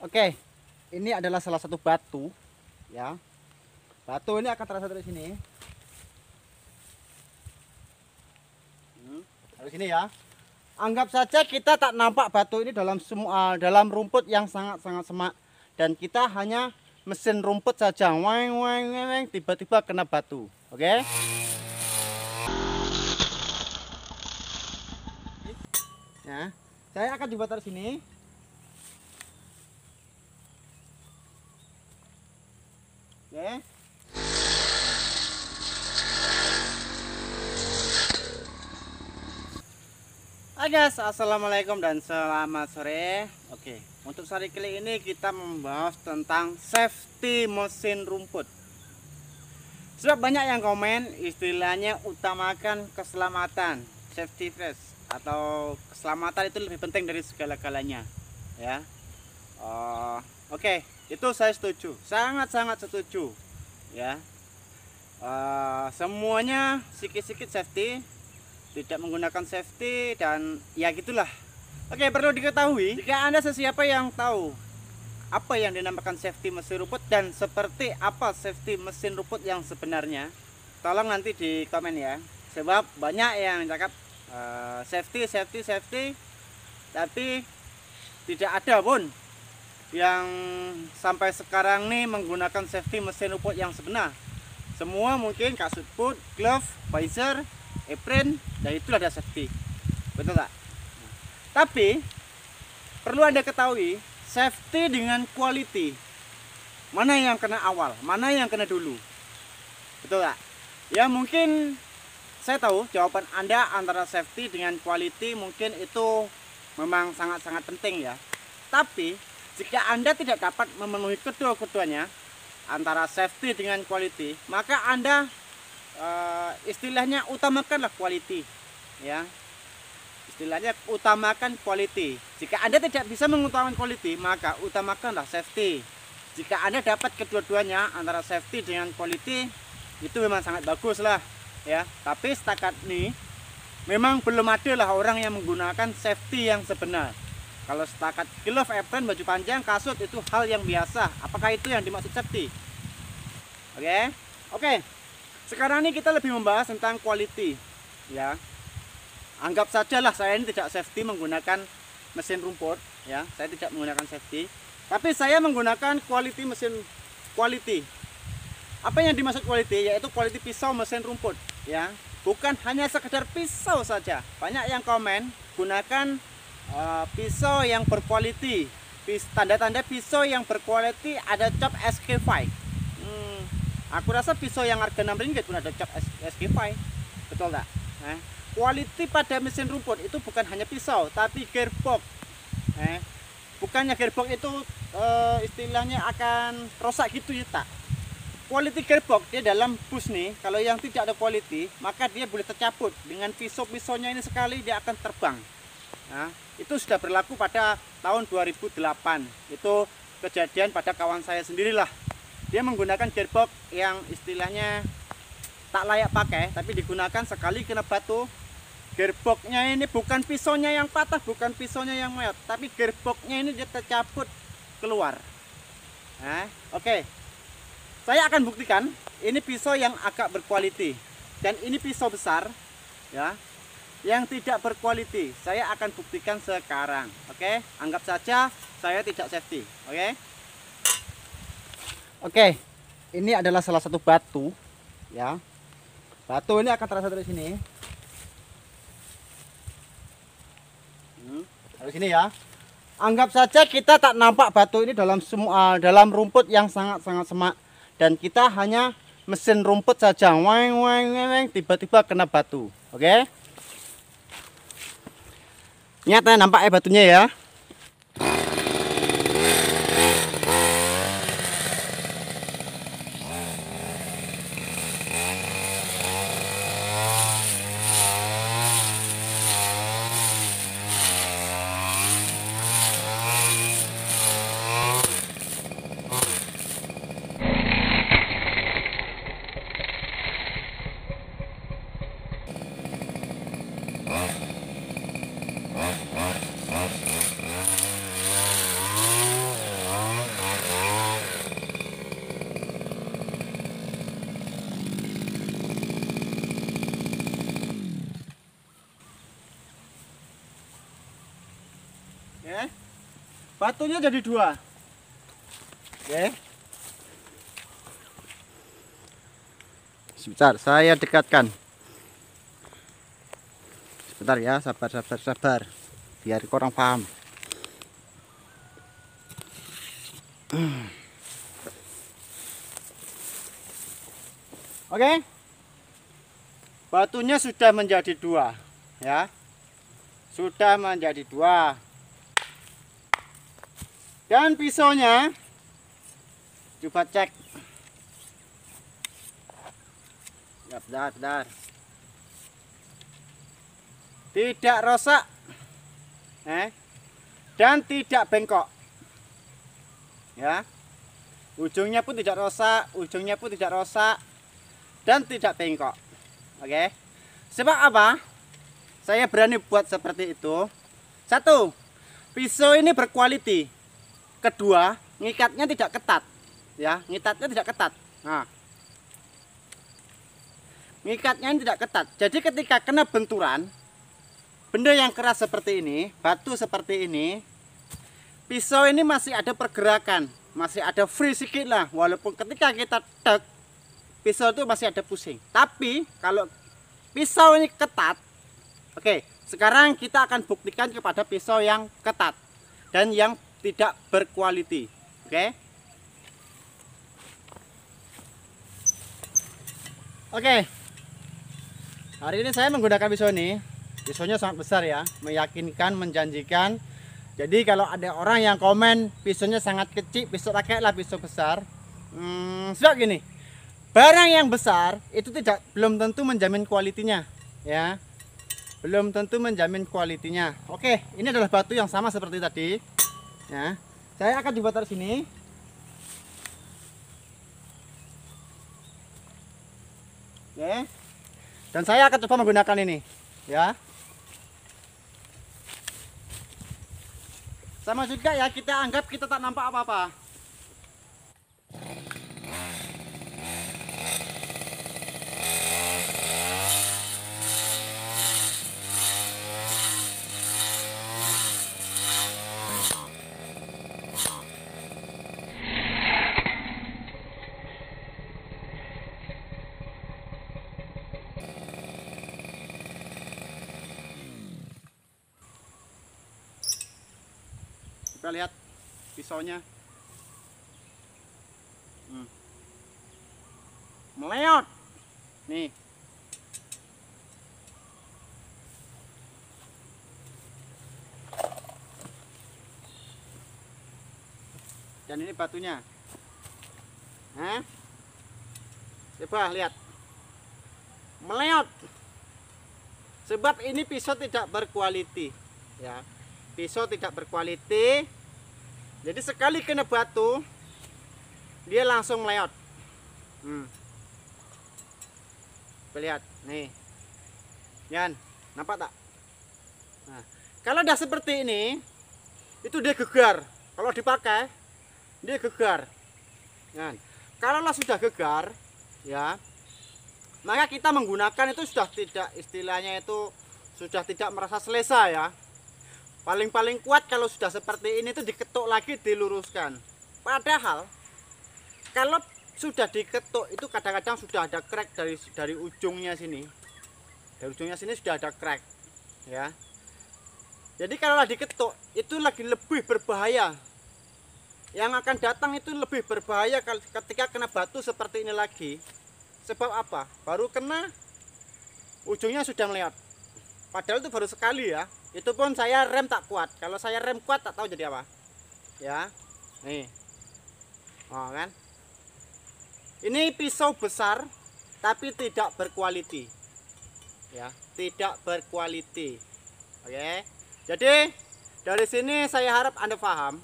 Oke, ini adalah salah satu batu ya. Batu ini akan terasa dari sini. Hmm, dari sini ya. Anggap saja kita tak nampak batu ini dalam semua ah, dalam rumput yang sangat-sangat semak dan kita hanya mesin rumput saja. Weng weng weng tiba-tiba kena batu. Oke. Okay? Ya, nah, saya akan coba taruh sini. Ya, Hai guys assalamualaikum dan selamat sore Oke untuk sehari kali ini kita membahas tentang safety mesin rumput Sudah banyak yang komen istilahnya utamakan keselamatan safety first atau keselamatan itu lebih penting dari segala-galanya ya uh, Oke, itu saya setuju, sangat-sangat setuju. Ya, uh, semuanya sedikit sikit safety, tidak menggunakan safety dan ya gitulah. Oke, perlu diketahui jika anda sesiapa yang tahu apa yang dinamakan safety mesin rumput dan seperti apa safety mesin rumput yang sebenarnya, tolong nanti di komen ya. Sebab banyak yang cakap uh, eh, safety, safety, safety, tapi tidak ada pun yang sampai sekarang nih menggunakan safety mesin UPOT yang sebenar semua mungkin kasut put, glove, visor, apron dan itulah dia safety betul tak? tapi perlu anda ketahui safety dengan quality mana yang kena awal, mana yang kena dulu betul tak? ya mungkin saya tahu jawaban anda antara safety dengan quality mungkin itu memang sangat-sangat penting ya tapi jika Anda tidak dapat memenuhi kedua-keduanya antara safety dengan quality, maka Anda e, istilahnya utamakanlah quality ya. Istilahnya utamakan quality. Jika Anda tidak bisa mengutamakan quality, maka utamakanlah safety. Jika Anda dapat kedua-duanya antara safety dengan quality, itu memang sangat bagus lah ya. Tapi setakat ini memang belum ada lah orang yang menggunakan safety yang sebenar kalau setakat kilo apron, baju panjang, kasut itu hal yang biasa. Apakah itu yang dimaksud safety? Oke, okay? oke. Okay. Sekarang ini kita lebih membahas tentang quality, ya. Anggap sajalah saya ini tidak safety menggunakan mesin rumput, ya. Saya tidak menggunakan safety, tapi saya menggunakan quality mesin quality. Apa yang dimaksud quality? Yaitu quality pisau mesin rumput, ya. Bukan hanya sekedar pisau saja. Banyak yang komen gunakan uh, pisau yang berkualiti tanda-tanda pisau yang berkualiti ada cap SK5 hmm, aku rasa pisau yang harga 6 ringgit pun ada cap SK5 betul tak? Eh, quality pada mesin rumput itu bukan hanya pisau tapi gearbox eh, bukannya gearbox itu uh, istilahnya akan rusak gitu ya tak quality gearbox dia dalam bus nih kalau yang tidak ada quality maka dia boleh tercabut dengan pisau-pisaunya ini sekali dia akan terbang nah, itu sudah berlaku pada tahun 2008 itu kejadian pada kawan saya sendirilah dia menggunakan gearbox yang istilahnya tak layak pakai tapi digunakan sekali kena batu gearboxnya ini bukan pisaunya yang patah bukan pisaunya yang meyot tapi gearboxnya ini dia tercabut keluar nah oke okay. saya akan buktikan ini pisau yang agak berkualiti dan ini pisau besar ya yang tidak berkualiti saya akan buktikan sekarang oke okay? anggap saja saya tidak safety oke okay? oke okay, ini adalah salah satu batu ya batu ini akan terasa dari sini hmm, dari sini ya anggap saja kita tak nampak batu ini dalam semua dalam rumput yang sangat sangat semak dan kita hanya mesin rumput saja weng weng weng tiba-tiba kena batu oke okay? nyata nampak ya batunya ya batunya jadi dua oke sebentar saya dekatkan sebentar ya sabar sabar sabar biar kurang paham oke batunya sudah menjadi dua ya sudah menjadi dua dan pisaunya coba cek ya benar benar tidak rosak eh dan tidak bengkok ya ujungnya pun tidak rosak ujungnya pun tidak rosak dan tidak bengkok oke sebab apa saya berani buat seperti itu satu pisau ini berkualiti kedua ngikatnya tidak ketat ya ngikatnya tidak ketat nah ngikatnya ini tidak ketat jadi ketika kena benturan benda yang keras seperti ini batu seperti ini pisau ini masih ada pergerakan masih ada free sedikit lah walaupun ketika kita tek pisau itu masih ada pusing tapi kalau pisau ini ketat oke sekarang kita akan buktikan kepada pisau yang ketat dan yang tidak berkualiti oke okay? oke okay. hari ini saya menggunakan pisau ini pisaunya sangat besar ya meyakinkan menjanjikan jadi kalau ada orang yang komen pisaunya sangat kecil pisau rakyat pisau besar hmm, sudah gini barang yang besar itu tidak belum tentu menjamin kualitinya ya belum tentu menjamin kualitinya oke ini adalah batu yang sama seperti tadi ya saya akan coba taruh sini oke dan saya akan coba menggunakan ini ya sama juga ya kita anggap kita tak nampak apa-apa kita lihat pisaunya hmm. meleot nih dan ini batunya Hah? coba lihat meleot sebab ini pisau tidak berkualiti ya pisau tidak berkualiti jadi sekali kena batu dia langsung meleot hmm. lihat nih Yan nampak tak nah, kalau udah seperti ini itu dia gegar kalau dipakai dia gegar Yan. kalau lah sudah gegar ya maka kita menggunakan itu sudah tidak istilahnya itu sudah tidak merasa selesai ya paling-paling kuat kalau sudah seperti ini itu diketuk lagi diluruskan padahal kalau sudah diketuk itu kadang-kadang sudah ada crack dari dari ujungnya sini dari ujungnya sini sudah ada crack ya jadi kalau diketuk itu lagi lebih berbahaya yang akan datang itu lebih berbahaya ketika kena batu seperti ini lagi sebab apa baru kena ujungnya sudah melihat padahal itu baru sekali ya itu pun saya rem tak kuat kalau saya rem kuat tak tahu jadi apa ya nih oh kan ini pisau besar tapi tidak berkualiti ya tidak berkualiti oke jadi dari sini saya harap anda paham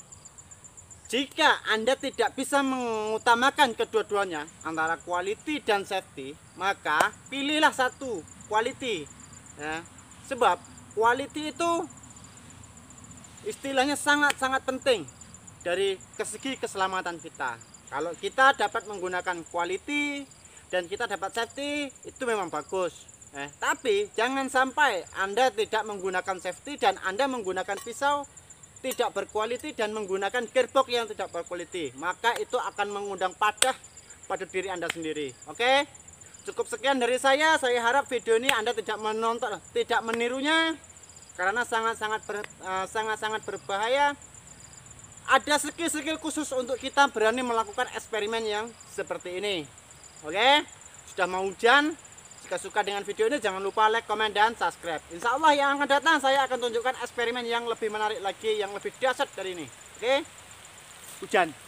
jika Anda tidak bisa mengutamakan kedua-duanya antara quality dan safety, maka pilihlah satu quality. Ya. Sebab quality itu istilahnya sangat-sangat penting dari segi keselamatan kita. Kalau kita dapat menggunakan quality dan kita dapat safety itu memang bagus. Eh, tapi jangan sampai Anda tidak menggunakan safety dan Anda menggunakan pisau tidak berkualiti dan menggunakan gearbox yang tidak berkualiti. Maka itu akan mengundang padah pada diri Anda sendiri. Oke? Okay? cukup sekian dari saya. Saya harap video ini Anda tidak menonton, tidak menirunya karena sangat-sangat ber, eh, sangat-sangat berbahaya. Ada skill-skill khusus untuk kita berani melakukan eksperimen yang seperti ini. Oke, sudah mau hujan. Jika suka dengan video ini jangan lupa like, komen, dan subscribe. Insya Allah yang akan datang saya akan tunjukkan eksperimen yang lebih menarik lagi, yang lebih dahsyat dari ini. Oke, hujan.